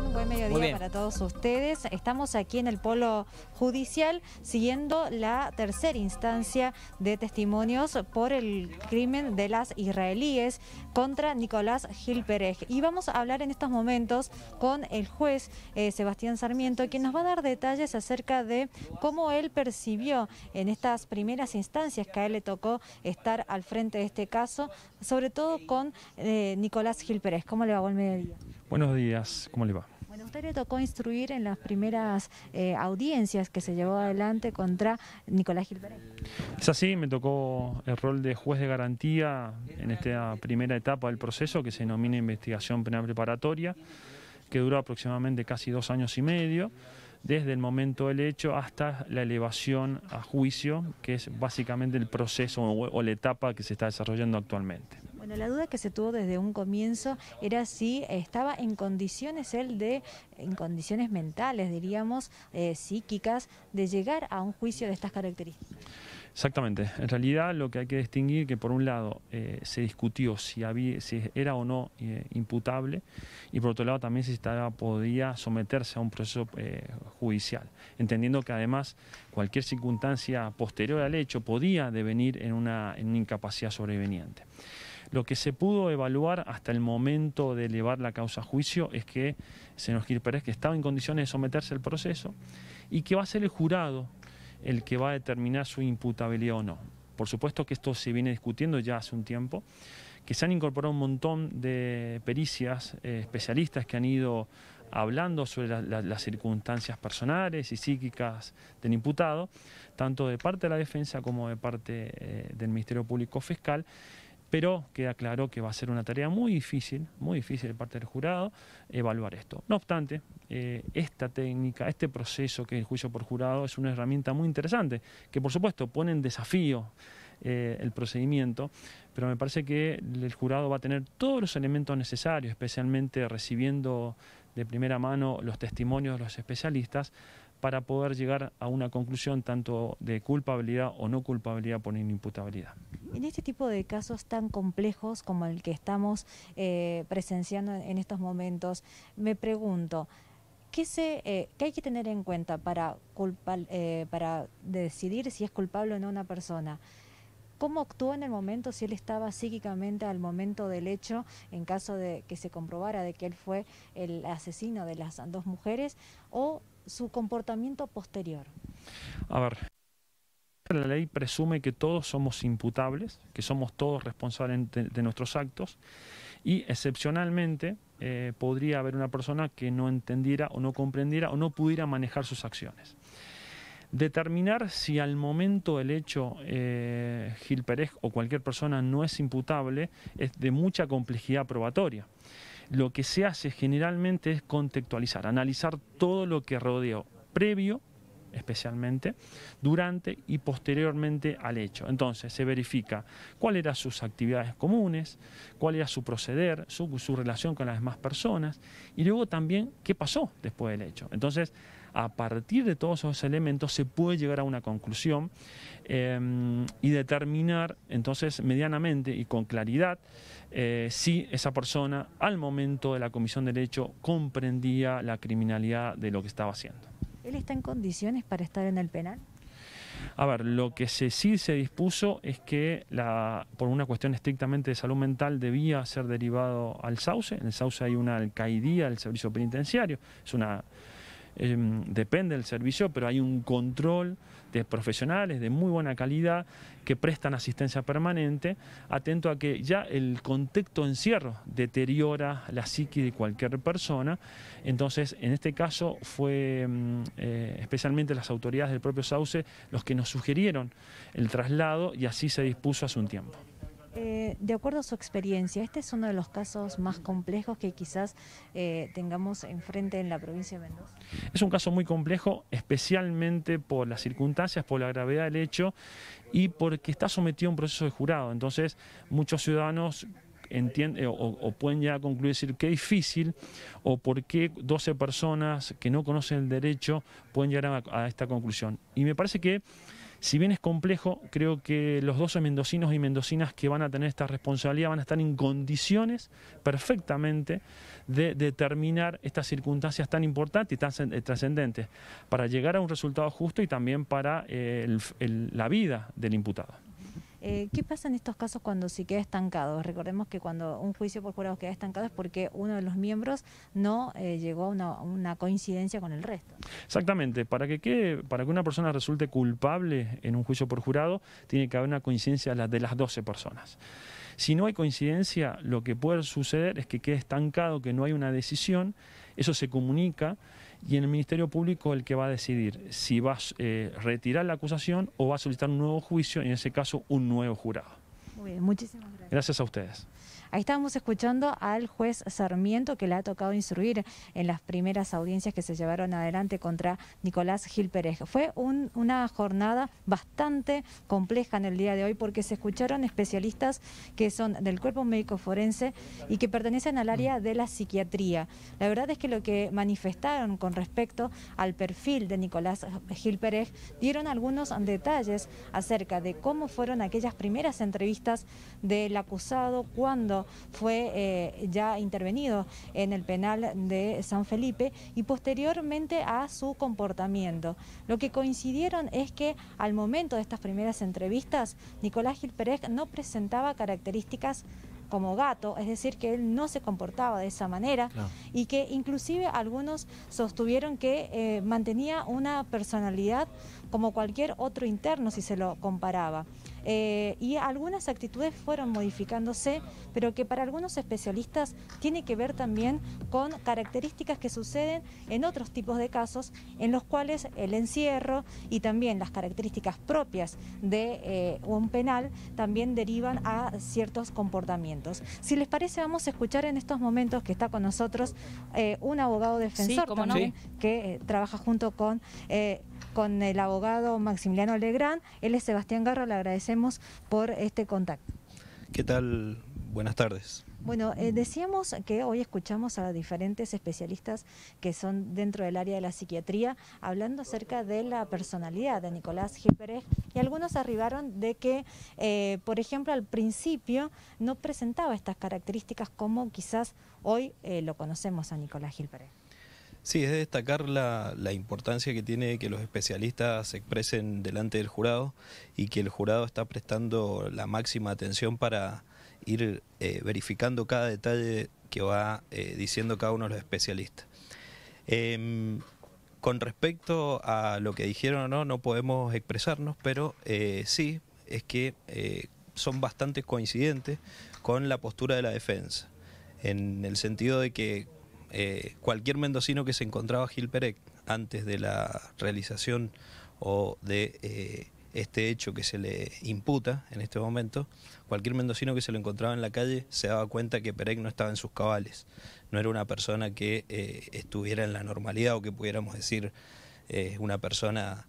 Buen mediodía para todos ustedes. Estamos aquí en el Polo Judicial siguiendo la tercera instancia de testimonios por el crimen de las israelíes contra Nicolás Gil Pérez. Y vamos a hablar en estos momentos con el juez eh, Sebastián Sarmiento, quien nos va a dar detalles acerca de cómo él percibió en estas primeras instancias que a él le tocó estar al frente de este caso, sobre todo con eh, Nicolás Gil Pérez. ¿Cómo le va? el mediodía. Buenos días, ¿cómo le va? Bueno, usted le tocó instruir en las primeras eh, audiencias que se llevó adelante contra Nicolás Gilbert. Es así, me tocó el rol de juez de garantía en esta primera etapa del proceso que se denomina investigación penal preparatoria, que duró aproximadamente casi dos años y medio desde el momento del hecho hasta la elevación a juicio, que es básicamente el proceso o la etapa que se está desarrollando actualmente. Bueno, la duda que se tuvo desde un comienzo era si estaba en condiciones él de, en condiciones mentales, diríamos, eh, psíquicas, de llegar a un juicio de estas características. Exactamente. En realidad lo que hay que distinguir que por un lado eh, se discutió si, había, si era o no eh, imputable y por otro lado también si estaba, podía someterse a un proceso judicial, entendiendo que además cualquier circunstancia posterior al hecho podía devenir en una incapacidad sobreveniente. Lo que se pudo evaluar hasta el momento de elevar la causa a juicio es que se Gil Pérez que estaba en condiciones de someterse al proceso y que va a ser el jurado el que va a determinar su imputabilidad o no. Por supuesto que esto se viene discutiendo ya hace un tiempo, que se han incorporado un montón de pericias, eh, especialistas que han ido hablando sobre las circunstancias personales y psíquicas del imputado, tanto de parte de la defensa como de parte eh, del Ministerio Público Fiscal, pero queda claro que va a ser una tarea muy difícil, muy difícil de parte del jurado evaluar esto. No obstante, eh, esta técnica, este proceso que es el juicio por jurado es una herramienta muy interesante, que por supuesto pone en desafío eh, el procedimiento, pero me parece que el jurado va a tener todos los elementos necesarios, especialmente recibiendo de primera mano los testimonios de los especialistas, para poder llegar a una conclusión tanto de culpabilidad o no culpabilidad por inimputabilidad. En este tipo de casos tan complejos como el que estamos eh, presenciando en estos momentos, me pregunto, ¿qué, se, eh, hay que tener en cuenta para, culpa, eh, para decidir si es culpable o no una persona? ¿Cómo actuó en el momento si él estaba psíquicamente al momento del hecho, en caso de que se comprobara de que él fue el asesino de las dos mujeres? ¿O su comportamiento posterior? A ver, la ley presume que todos somos imputables, que somos todos responsables de, nuestros actos y excepcionalmente eh, podría haber una persona que no entendiera o no comprendiera o no pudiera manejar sus acciones. Determinar si al momento del hecho eh, Gil Pérez o cualquier persona no es imputable es de mucha complejidad probatoria lo que se hace generalmente es contextualizar, analizar todo lo que rodeó previo especialmente, durante y posteriormente al hecho. Entonces se verifica cuáles eran sus actividades comunes, cuál era su proceder, su, relación con las demás personas y luego también qué pasó después del hecho. Entonces a partir de todos esos elementos se puede llegar a una conclusión em, y determinar entonces medianamente y con claridad eh, si esa persona al momento de la comisión del hecho comprendía la criminalidad de lo que estaba haciendo. ¿Él está en condiciones para estar en el penal? A ver, lo que se, sí se dispuso es que la, por una cuestión estrictamente de salud mental debía ser derivado al SAUCE. En el SAUCE hay una alcaidía del servicio penitenciario. Es una Em, depende del servicio, pero hay un control de profesionales de muy buena calidad que prestan asistencia permanente, atento a que ya el contexto encierro deteriora la psique de cualquier persona. Entonces, en este caso fue em, eh, especialmente las autoridades del propio Sauce los que nos sugirieron el traslado y así se dispuso hace un tiempo. Eh, de acuerdo a su experiencia, este es uno de los casos más complejos que quizás eh, tengamos enfrente en la provincia de Mendoza. Es un caso muy complejo, especialmente por las circunstancias, por la gravedad del hecho y porque está sometido a un proceso de jurado. Entonces, muchos ciudadanos entienden eh, o, pueden ya concluir decir qué difícil o por qué 12 personas que no conocen el derecho pueden llegar a esta conclusión. Y me parece que si bien es complejo, creo que los 12 mendocinos y mendocinas que van a tener esta responsabilidad van a estar en condiciones perfectamente de determinar estas circunstancias tan importantes y tan trascendentes para llegar a un resultado justo y también para eh, la vida del imputado. Eh, ¿Qué pasa en estos casos cuando se queda estancado? Recordemos que cuando un juicio por jurado queda estancado es porque uno de los miembros no eh, llegó a una, coincidencia con el resto. Exactamente. Para que, para que una persona resulte culpable en un juicio por jurado, tiene que haber una coincidencia de las 12 personas. Si no hay coincidencia, lo que puede suceder es que quede estancado, que no hay una decisión eso se comunica y en el Ministerio Público el que va a decidir si va a eh, retirar la acusación o va a solicitar un nuevo juicio en ese caso un nuevo jurado. Muy bien, muchísimas gracias. Gracias a ustedes. Ahí estábamos escuchando al juez Sarmiento que le ha tocado instruir en las primeras audiencias que se llevaron adelante contra Nicolás Gil Pérez. Fue una jornada bastante compleja en el día de hoy porque se escucharon especialistas que son del cuerpo médico forense y que pertenecen al área de la psiquiatría. La verdad es que lo que manifestaron con respecto al perfil de Nicolás Gil Pérez dieron algunos detalles acerca de cómo fueron aquellas primeras entrevistas del acusado cuando fue eh, ya intervenido en el penal de San Felipe y posteriormente a su comportamiento. Lo que coincidieron es que al momento de estas primeras entrevistas, Nicolás Gil Pérez no presentaba características como gato, es decir, que él no se comportaba de esa manera y que inclusive algunos sostuvieron que eh, mantenía una personalidad como cualquier otro interno si se lo comparaba. Eh, y algunas actitudes fueron modificándose, pero que para algunos especialistas tiene que ver también con características que suceden en otros tipos de casos, en los cuales el encierro y también las características propias de eh, un penal también derivan a ciertos comportamientos. Si les parece, vamos a escuchar en estos momentos que está con nosotros eh, un abogado defensor que trabaja junto con con el abogado Maximiliano Legrand. Él es Sebastián Garro, le agradecemos por este contacto. ¿Qué tal? Buenas tardes. Bueno, eh, decíamos que hoy escuchamos a diferentes especialistas que son dentro del área de la psiquiatría hablando acerca de la personalidad de Nicolás Gil Pérez y algunos arribaron de que, eh, por ejemplo, al principio no presentaba estas características como quizás hoy eh, lo conocemos a Nicolás Gil Pérez. Sí, es destacar la, importancia que tiene que los especialistas se expresen delante del jurado y que el jurado está prestando la máxima atención para ir eh, verificando cada detalle que va eh, diciendo cada uno de los especialistas. Em, con respecto a lo que dijeron o no, no podemos expresarnos, pero eh, sí es que son bastante coincidentes con la postura de la defensa, en el sentido de que eh, cualquier mendocino que se encontraba Gil Perec antes de la realización o de eh, este hecho que se le imputa en este momento, cualquier mendocino que se lo encontraba en la calle se daba cuenta que Perec no estaba en sus cabales, no era una persona que eh, estuviera en la normalidad o que pudiéramos decir una persona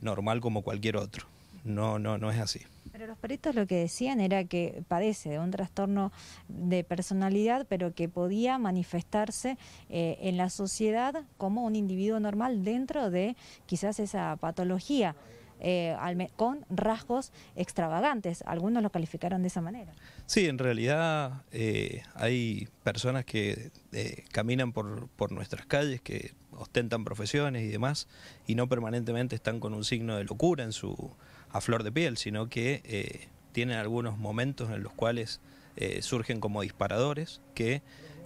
normal como cualquier otro no, no, no es así. Pero los peritos lo que decían era que padece de un trastorno de personalidad, pero que podía manifestarse eh, en la sociedad como un individuo normal dentro de quizás esa patología, eh, con rasgos extravagantes. Algunos lo calificaron de esa manera. Sí, en realidad eh, hay personas que caminan por, por nuestras calles, que ostentan profesiones y demás, y no permanentemente están con un signo de locura en su a flor de piel, sino que eh, tienen algunos momentos en los cuales eh, surgen como disparadores que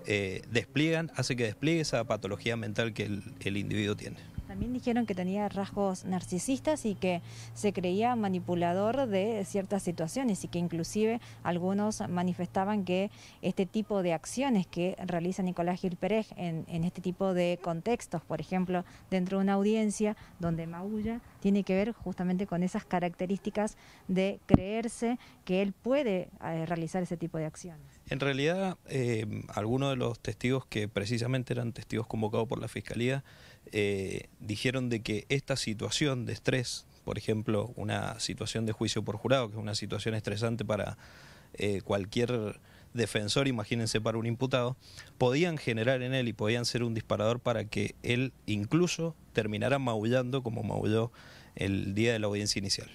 eh, despliegan, hace que despliegue esa patología mental que el individuo tiene. También dijeron que tenía rasgos narcisistas y que se creía manipulador de ciertas situaciones y que inclusive algunos manifestaban que este tipo de acciones que realiza Nicolás Gil Pérez en, este tipo de contextos, por ejemplo, dentro de una audiencia donde maulla, tiene que ver justamente con esas características de creerse que él puede eh, realizar ese tipo de acciones. En realidad, eh, algunos de los testigos que precisamente eran testigos convocados por la Fiscalía, eh, dijeron de que esta situación de estrés, por ejemplo, una situación de juicio por jurado, que es una situación estresante para eh, cualquier defensor, imagínense para un imputado, podían generar en él y podían ser un disparador para que él incluso terminara maullando como maulló el día de la audiencia inicial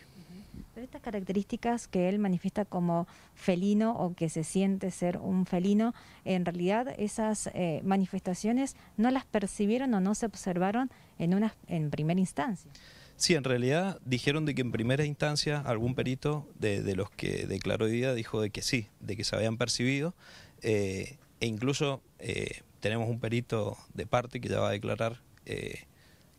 estas características que él manifiesta como felino o que se siente ser un felino, en realidad esas eh, manifestaciones no las percibieron o no se observaron en, una, en primera instancia. Sí, en realidad dijeron de que en primera instancia algún perito de, los que declaró día dijo de que sí, de que se habían percibido. Eh, e incluso eh, tenemos un perito de parte que ya va a declarar,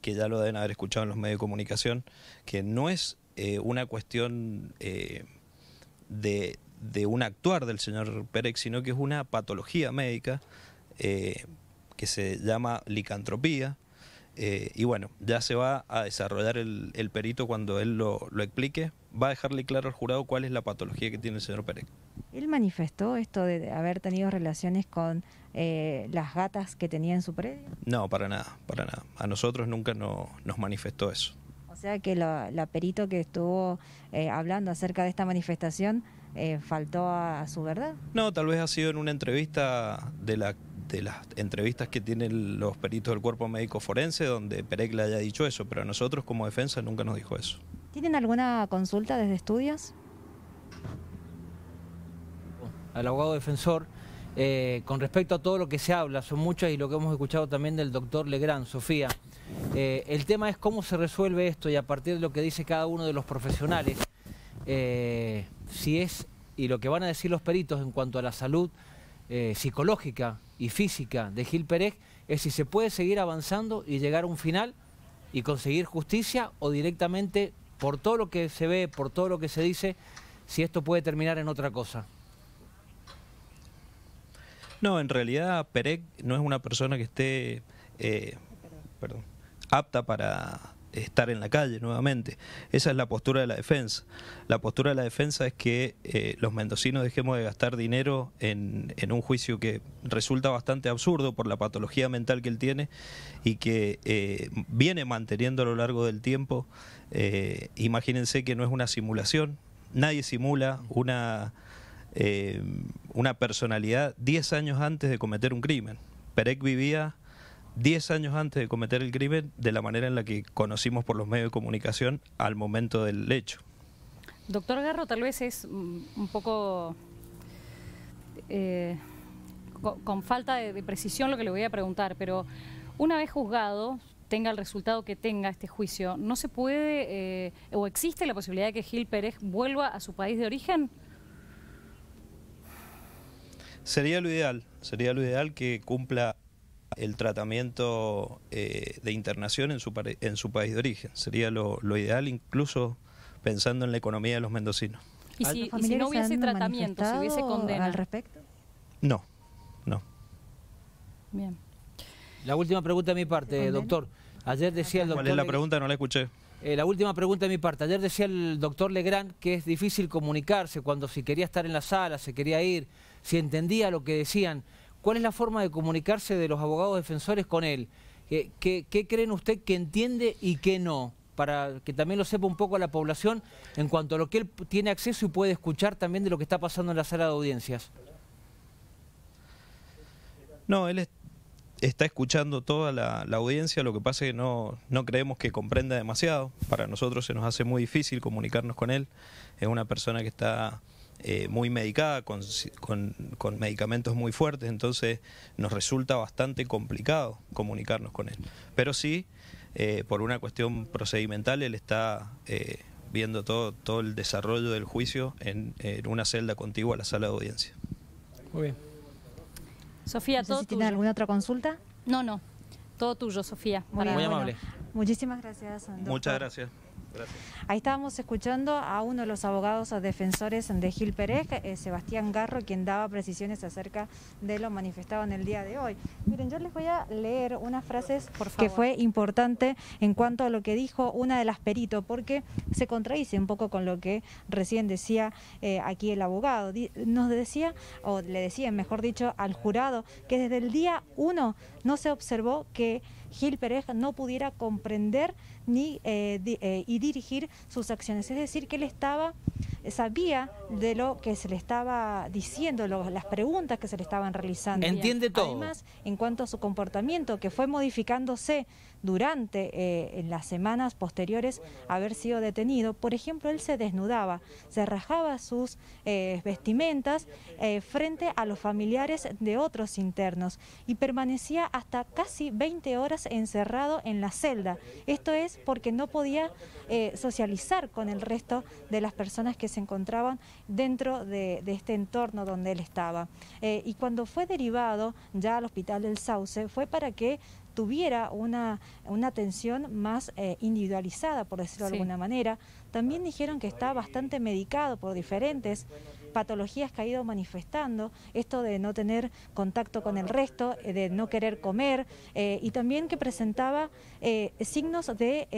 que ya lo deben haber escuchado en los medios de comunicación, que no es eh, una cuestión eh, de, un actuar del señor Pérez, sino que es una patología médica eh, que se llama licantropía. y bueno, ya se va a desarrollar el, perito cuando él lo, explique. Va a dejarle claro al jurado cuál es la patología que tiene el señor Pérez. Él manifestó esto de haber tenido relaciones con las gatas que tenía en su predio. No, para nada, para nada. A nosotros nunca nos manifestó eso. ¿O sea que la, perito que estuvo eh, hablando acerca de esta manifestación eh, faltó a, su verdad. No, tal vez ha sido en una entrevista de, la, de las entrevistas que tienen los peritos del cuerpo médico forense donde Perec le haya dicho eso, pero a nosotros como defensa nunca nos dijo eso. ¿Tienen alguna consulta desde estudios? Al abogado defensor. Eh, con respecto a todo lo que se habla, son muchas y lo que hemos escuchado también del doctor Legrand, Sofía. Eh, el tema es cómo se resuelve esto y a partir de lo que dice cada uno de los profesionales, eh, si es, y lo que van a decir los peritos en cuanto a la salud eh, psicológica y física de Gil Pérez, es si se puede seguir avanzando y llegar a un final y conseguir justicia o directamente, por todo lo que se ve, por todo lo que se dice, si esto puede terminar en otra cosa. No, en realidad Perec no es una persona que esté... perdón apta para estar en la calle nuevamente. Esa es la postura de la defensa. La postura de la defensa es que eh, los mendocinos dejemos de gastar dinero en, un juicio que resulta bastante absurdo por la patología mental que él tiene y que eh, viene manteniendo a lo largo del tiempo. Eh, imagínense que no es una simulación. Nadie simula una, una personalidad 10 años antes de cometer un crimen. Perec vivía 10 años antes de cometer el crimen de la manera en la que conocimos por los medios de comunicación al momento del hecho. Doctor Garro, tal vez es mm, un poco eh, con falta de precisión lo que le voy a preguntar, pero una vez juzgado, tenga el resultado que tenga este juicio, ¿no se puede eh, o existe la posibilidad de que Gil Pérez vuelva a su país de origen? Sería lo ideal, sería lo ideal que cumpla el tratamiento eh, de internación en su, país de origen. Sería lo, ideal, incluso pensando en la economía de los mendocinos. ¿Y si, no hubiese tratamiento, si hubiese condena? ¿Al respecto? No, no. Bien. La última pregunta de mi parte, doctor. Ayer decía el doctor... ¿Cuál es la pregunta? No la escuché. Eh, la última pregunta de mi parte. Ayer decía el doctor Legrand que es difícil comunicarse cuando si quería estar en la sala, se quería ir, si entendía lo que decían. ¿Cuál es la forma de comunicarse de los abogados defensores con él? ¿Qué, qué, creen usted que entiende y qué no? Para que también lo sepa un poco la población en cuanto a lo que él tiene acceso y puede escuchar también de lo que está pasando en la sala de audiencias. No, él está escuchando toda la, audiencia, lo que pasa es que no, no creemos que comprenda demasiado. Para nosotros se nos hace muy difícil comunicarnos con él. Es una persona que está eh, muy medicada, con, con, medicamentos muy fuertes, entonces nos resulta bastante complicado comunicarnos con él. Pero sí, eh, por una cuestión procedimental, él está eh, viendo todo, todo el desarrollo del juicio en, en, una celda contigua a la sala de audiencia. Muy bien. Sofía, ¿todo alguna otra consulta? No, no. Todo tuyo, Sofía. Muy, amable. Muchísimas gracias. Doctor. Muchas gracias. Ahí estábamos escuchando a uno de los abogados defensores de Gil Pérez, eh, Sebastián Garro, quien daba precisiones acerca de lo manifestado en el día de hoy. Miren, yo les voy a leer unas frases que fue importante en cuanto a lo que dijo una de las peritos, porque se contradice un poco con lo que recién decía eh, aquí el abogado. Nos decía, o le decía, mejor dicho, al jurado, que desde el día uno no se observó que Gil Pérez no pudiera comprender ni, eh, eh, y dirigir sus acciones. Es decir, que él estaba, eh, sabía de lo que se le estaba diciendo, las preguntas que se le estaban realizando. Entiende todo. Además, en cuanto a su comportamiento, que fue modificándose durante eh, en las semanas posteriores a haber sido detenido. Por ejemplo, él se desnudaba, se rajaba sus eh, vestimentas eh, frente a los familiares de otros internos y permanecía hasta casi 20 horas encerrado en la celda. Esto es porque no podía socializar con el resto de las personas que se encontraban dentro de, de este entorno donde él estaba. y cuando fue derivado ya al hospital del Sauce fue para que tuviera una, atención más eh, individualizada, por decirlo de alguna manera. También dijeron que está bastante medicado por diferentes patologías que ha ido manifestando, esto de no tener contacto con el resto, eh, de no querer comer eh, y también que presentaba eh, signos de,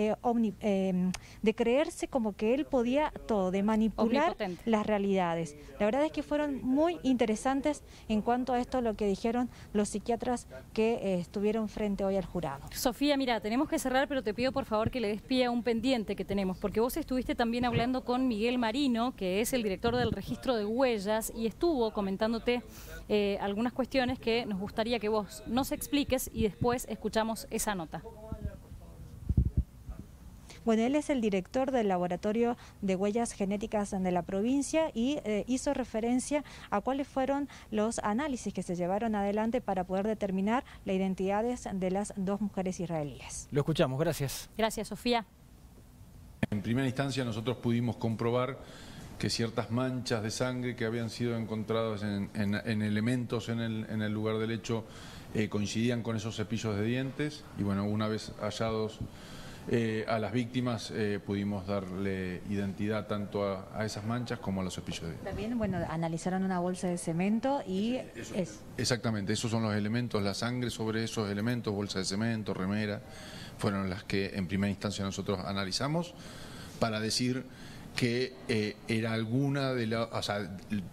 em, de creerse como que él podía todo, de manipular las realidades. La verdad es que fueron muy interesantes en cuanto a esto lo que dijeron los psiquiatras que estuvieron frente hoy al jurado. Sofía, mira, tenemos que cerrar, pero te pido por favor que le des pie a un pendiente que tenemos, porque vos estuviste también hablando con Miguel Marino, que es el director del registro de huellas y estuvo comentándote eh, algunas cuestiones que nos gustaría que vos nos expliques y después escuchamos esa nota. Bueno, él es el director del Laboratorio de Huellas Genéticas de la provincia y eh, hizo referencia a cuáles fueron los análisis que se llevaron adelante para poder determinar las identidades de las dos mujeres israelíes. Lo escuchamos, gracias. Gracias, Sofía. En primera instancia nosotros pudimos comprobar que ciertas manchas de sangre que habían sido encontradas en, elementos en el, en el, lugar del hecho eh, coincidían con esos cepillos de dientes y bueno, una vez hallados eh, a las víctimas eh, pudimos darle identidad tanto a, esas manchas como a los cepillos de dientes. También, bueno, analizaron una bolsa de cemento y... Exactamente, esos son los elementos, la sangre sobre esos elementos, bolsa de cemento, remera, fueron las que en primera instancia nosotros analizamos para decir que eh, era alguna de, la,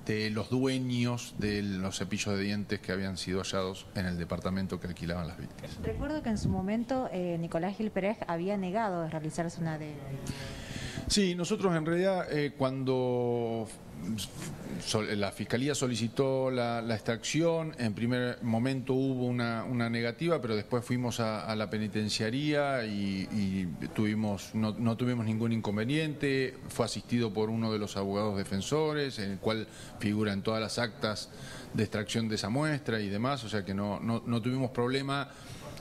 de los dueños de los cepillos de dientes que habían sido hallados en el departamento que alquilaban las víctimas. Recuerdo que en su momento eh, Nicolás Gil Pérez había negado realizarse una de... Sí, nosotros en realidad eh, cuando la Fiscalía solicitó la, extracción, en primer momento hubo una, negativa, pero después fuimos a, la penitenciaría y, tuvimos, no, tuvimos ningún inconveniente, fue asistido por uno de los abogados defensores, en el cual figuran todas las actas de extracción de esa muestra y demás, o sea que no, no, no tuvimos problema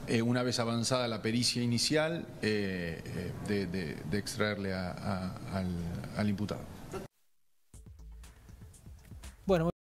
eh, una vez avanzada la pericia inicial, eh, eh, de, extraerle al, al imputado. Bueno,